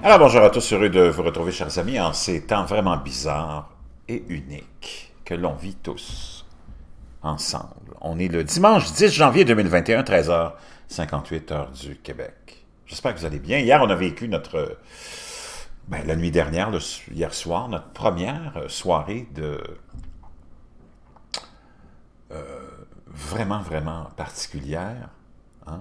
Alors bonjour à tous, heureux de vous retrouver chers amis en ces temps vraiment bizarres et uniques que l'on vit tous ensemble. On est le dimanche 10 janvier 2021, 13h58 heure du Québec. J'espère que vous allez bien. Hier, on a vécu notre, ben, la nuit dernière, hier soir, notre première euh, soirée de... Euh, vraiment, vraiment particulière. Hein?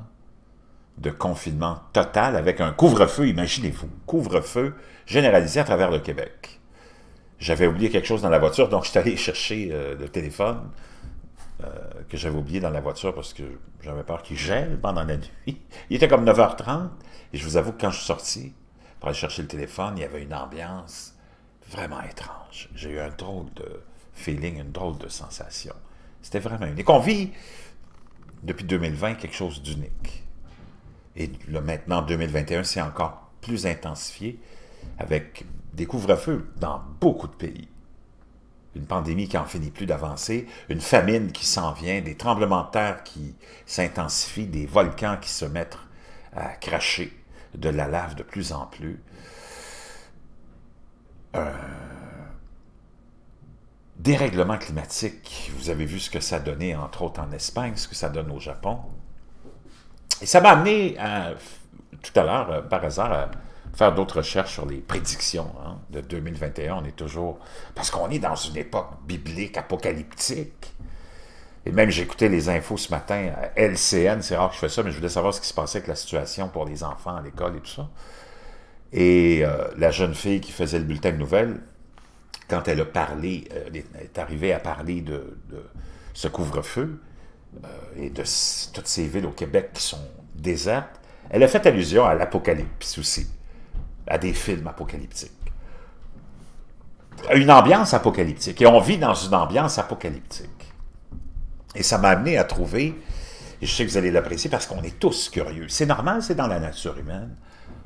de confinement total avec un couvre-feu, imaginez-vous, couvre-feu généralisé à travers le Québec. J'avais oublié quelque chose dans la voiture, donc je suis allé chercher euh, le téléphone euh, que j'avais oublié dans la voiture parce que j'avais peur qu'il gèle pendant la nuit. Il était comme 9h30 et je vous avoue que quand je suis sorti pour aller chercher le téléphone, il y avait une ambiance vraiment étrange. J'ai eu un drôle de feeling, une drôle de sensation. C'était vraiment unique. On vit depuis 2020 quelque chose d'unique. Et maintenant, 2021, c'est encore plus intensifié avec des couvre-feux dans beaucoup de pays. Une pandémie qui en finit plus d'avancer, une famine qui s'en vient, des tremblements de terre qui s'intensifient, des volcans qui se mettent à cracher de la lave de plus en plus. Euh, dérèglement climatique, vous avez vu ce que ça donnait, entre autres en Espagne, ce que ça donne au Japon, et ça m'a amené tout à l'heure, euh, par hasard, à faire d'autres recherches sur les prédictions hein, de 2021. On est toujours... Parce qu'on est dans une époque biblique, apocalyptique. Et même, j'écoutais les infos ce matin à LCN. C'est rare que je fais ça, mais je voulais savoir ce qui se passait avec la situation pour les enfants à l'école et tout ça. Et euh, la jeune fille qui faisait le bulletin de nouvelles, quand elle a parlé, euh, est arrivée à parler de ce couvre-feu, euh, et de toutes ces villes au Québec qui sont désertes, elle a fait allusion à l'apocalypse aussi, à des films apocalyptiques. À une ambiance apocalyptique. Et on vit dans une ambiance apocalyptique. Et ça m'a amené à trouver, et je sais que vous allez l'apprécier parce qu'on est tous curieux. C'est normal, c'est dans la nature humaine.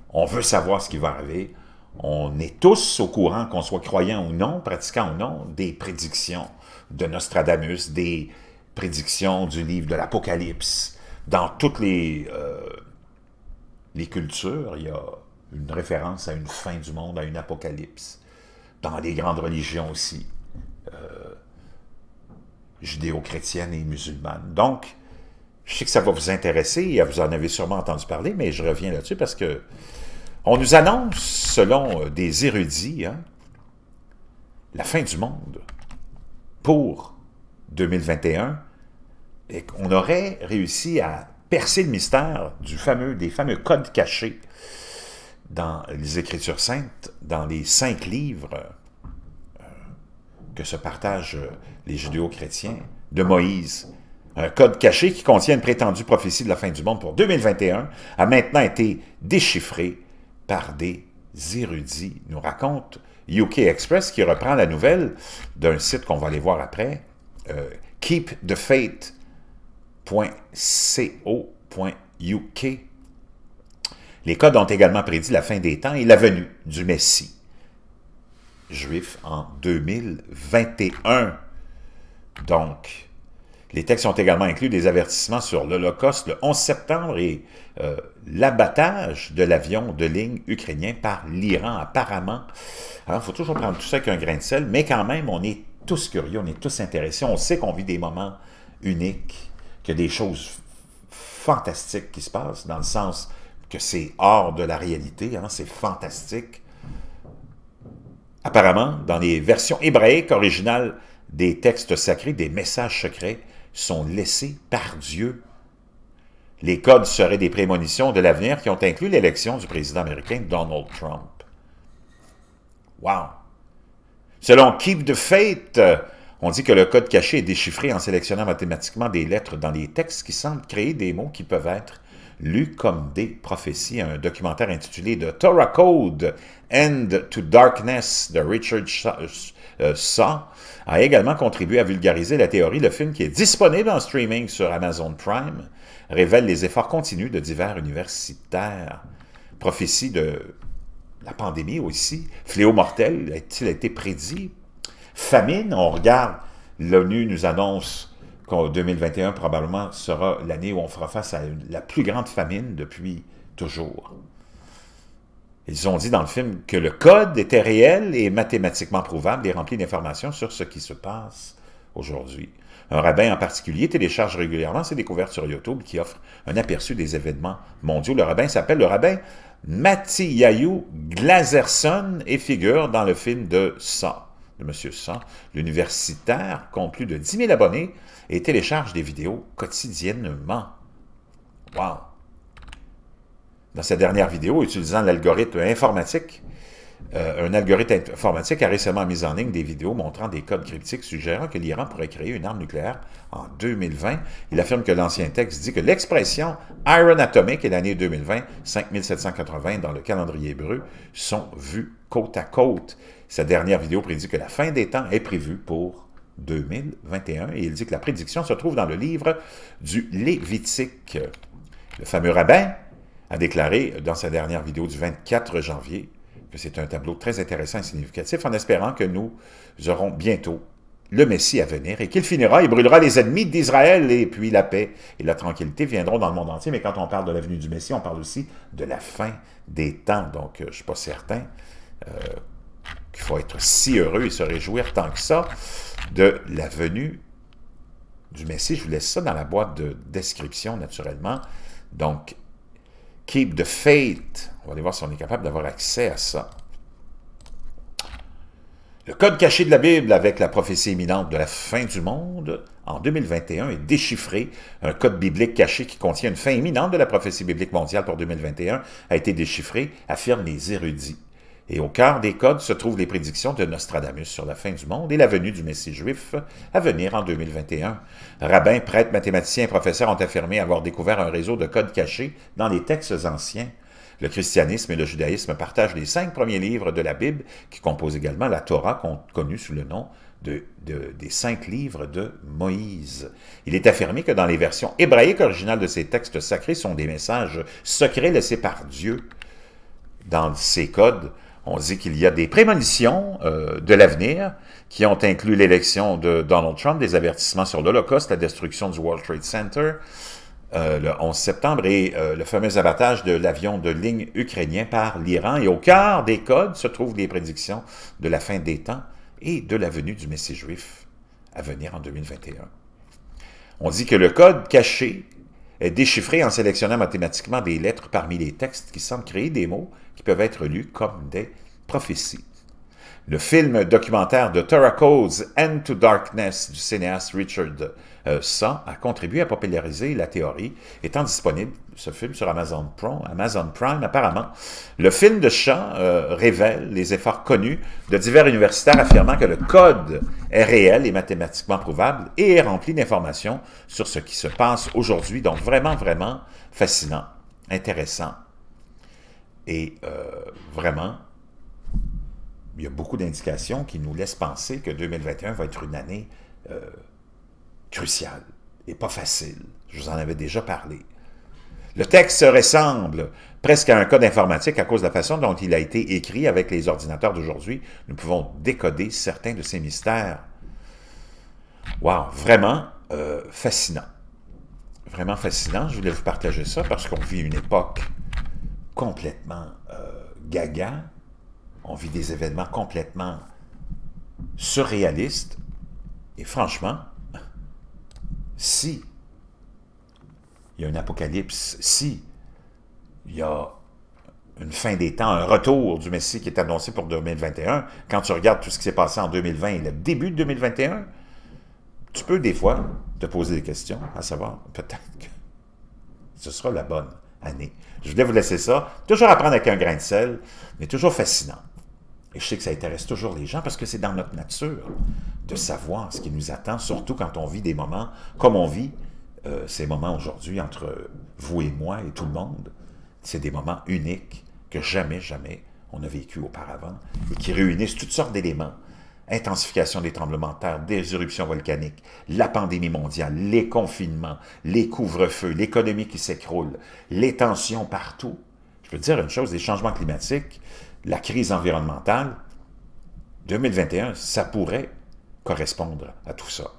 On veut savoir ce qui va arriver. On est tous au courant, qu'on soit croyant ou non, pratiquant ou non, des prédictions de Nostradamus, des, Prédiction du livre de l'Apocalypse. Dans toutes les, euh, les cultures, il y a une référence à une fin du monde, à une apocalypse. Dans les grandes religions aussi, euh, judéo-chrétiennes et musulmanes. Donc, je sais que ça va vous intéresser, vous en avez sûrement entendu parler, mais je reviens là-dessus parce que on nous annonce, selon euh, des érudits, hein, la fin du monde pour 2021, et on aurait réussi à percer le mystère du fameux, des fameux codes cachés dans les Écritures saintes, dans les cinq livres euh, que se partagent les judéo-chrétiens de Moïse. Un code caché qui contient une prétendue prophétie de la fin du monde pour 2021 a maintenant été déchiffré par des érudits, nous raconte UK Express, qui reprend la nouvelle d'un site qu'on va aller voir après, euh, keepthefaith.co.uk. Les codes ont également prédit la fin des temps et la venue du Messie juif en 2021. Donc, les textes ont également inclus des avertissements sur l'Holocauste le 11 septembre et euh, l'abattage de l'avion de ligne ukrainien par l'Iran, apparemment. Il faut toujours prendre tout ça avec un grain de sel, mais quand même, on est tous curieux, on est tous intéressés, on sait qu'on vit des moments uniques, qu'il y a des choses fantastiques qui se passent, dans le sens que c'est hors de la réalité, hein, c'est fantastique. Apparemment, dans les versions hébraïques originales des textes sacrés, des messages secrets sont laissés par Dieu. Les codes seraient des prémonitions de l'avenir qui ont inclus l'élection du président américain Donald Trump. Wow! Selon Keep the Faith, euh, on dit que le code caché est déchiffré en sélectionnant mathématiquement des lettres dans les textes qui semblent créer des mots qui peuvent être lus comme des prophéties. Un documentaire intitulé The Torah Code, End to Darkness de Richard Shaw euh, euh, a également contribué à vulgariser la théorie. Le film qui est disponible en streaming sur Amazon Prime révèle les efforts continus de divers universitaires. Prophétie de la pandémie aussi, fléau mortel, a-t-il été prédit? Famine, on regarde, l'ONU nous annonce qu'en 2021 probablement sera l'année où on fera face à la plus grande famine depuis toujours. Ils ont dit dans le film que le code était réel et mathématiquement prouvable et rempli d'informations sur ce qui se passe aujourd'hui. Un rabbin en particulier télécharge régulièrement ses découvertes sur YouTube qui offre un aperçu des événements mondiaux. Le rabbin s'appelle le rabbin Yayou Glazerson et figure dans le film de Saw, de Monsieur Sang, l'universitaire compte plus de 10 000 abonnés et télécharge des vidéos quotidiennement. Wow! Dans sa dernière vidéo, utilisant l'algorithme informatique, euh, un algorithme informatique a récemment mis en ligne des vidéos montrant des codes cryptiques suggérant que l'Iran pourrait créer une arme nucléaire en 2020. Il affirme que l'ancien texte dit que l'expression Iron Atomic et l'année 2020, 5780 dans le calendrier hébreu, sont vues côte à côte. Sa dernière vidéo prédit que la fin des temps est prévue pour 2021 et il dit que la prédiction se trouve dans le livre du Lévitique. Le fameux rabbin a déclaré dans sa dernière vidéo du 24 janvier c'est un tableau très intéressant et significatif, en espérant que nous aurons bientôt le Messie à venir et qu'il finira et brûlera les ennemis d'Israël et puis la paix et la tranquillité viendront dans le monde entier. Mais quand on parle de la venue du Messie, on parle aussi de la fin des temps. Donc, euh, je ne suis pas certain euh, qu'il faut être si heureux et se réjouir tant que ça de la venue du Messie. Je vous laisse ça dans la boîte de description, naturellement. Donc, keep the faith on va aller voir si on est capable d'avoir accès à ça. Le code caché de la Bible avec la prophétie imminente de la fin du monde en 2021 est déchiffré. Un code biblique caché qui contient une fin imminente de la prophétie biblique mondiale pour 2021 a été déchiffré, affirment les érudits. Et au cœur des codes se trouvent les prédictions de Nostradamus sur la fin du monde et la venue du Messie juif à venir en 2021. Rabbins, prêtres, mathématiciens et professeurs ont affirmé avoir découvert un réseau de codes cachés dans les textes anciens. Le christianisme et le judaïsme partagent les cinq premiers livres de la Bible, qui composent également la Torah, connue sous le nom de, des cinq livres de Moïse. Il est affirmé que dans les versions hébraïques originales de ces textes sacrés sont des messages secrets laissés par Dieu. Dans ces codes, on dit qu'il y a des prémonitions euh, de l'avenir qui ont inclus l'élection de Donald Trump, des avertissements sur l'Holocauste, la destruction du World Trade Center, euh, le 11 septembre et euh, le fameux abattage de l'avion de ligne ukrainien par l'Iran. Et au cœur des codes se trouvent les prédictions de la fin des temps et de la venue du Messie juif à venir en 2021. On dit que le code caché est déchiffré en sélectionnant mathématiquement des lettres parmi les textes qui semblent créer des mots qui peuvent être lus comme des prophéties. Le film documentaire de Terra Codes End to Darkness du cinéaste Richard euh, ça a contribué à populariser la théorie, étant disponible ce film sur Amazon Prime, Amazon Prime apparemment. Le film de Champ euh, révèle les efforts connus de divers universitaires affirmant que le code est réel et mathématiquement prouvable et est rempli d'informations sur ce qui se passe aujourd'hui. Donc vraiment, vraiment fascinant, intéressant. Et euh, vraiment, il y a beaucoup d'indications qui nous laissent penser que 2021 va être une année Crucial, et pas facile. Je vous en avais déjà parlé. Le texte se ressemble presque à un code informatique à cause de la façon dont il a été écrit avec les ordinateurs d'aujourd'hui. Nous pouvons décoder certains de ces mystères. Wow, vraiment euh, fascinant. Vraiment fascinant. Je voulais vous partager ça parce qu'on vit une époque complètement euh, gaga. On vit des événements complètement surréalistes. Et franchement, si il y a un apocalypse, si il y a une fin des temps, un retour du Messie qui est annoncé pour 2021, quand tu regardes tout ce qui s'est passé en 2020 et le début de 2021, tu peux des fois te poser des questions, à savoir, peut-être que ce sera la bonne année. Je voulais vous laisser ça. Toujours apprendre avec un grain de sel, mais toujours fascinant. Et je sais que ça intéresse toujours les gens parce que c'est dans notre nature de savoir ce qui nous attend, surtout quand on vit des moments comme on vit euh, ces moments aujourd'hui entre vous et moi et tout le monde. C'est des moments uniques que jamais, jamais on a vécu auparavant et qui réunissent toutes sortes d'éléments. Intensification des tremblements de terre, des éruptions volcaniques, la pandémie mondiale, les confinements, les couvre-feux, l'économie qui s'écroule, les tensions partout. Je veux dire une chose, les changements climatiques, la crise environnementale, 2021, ça pourrait correspondre à tout ça.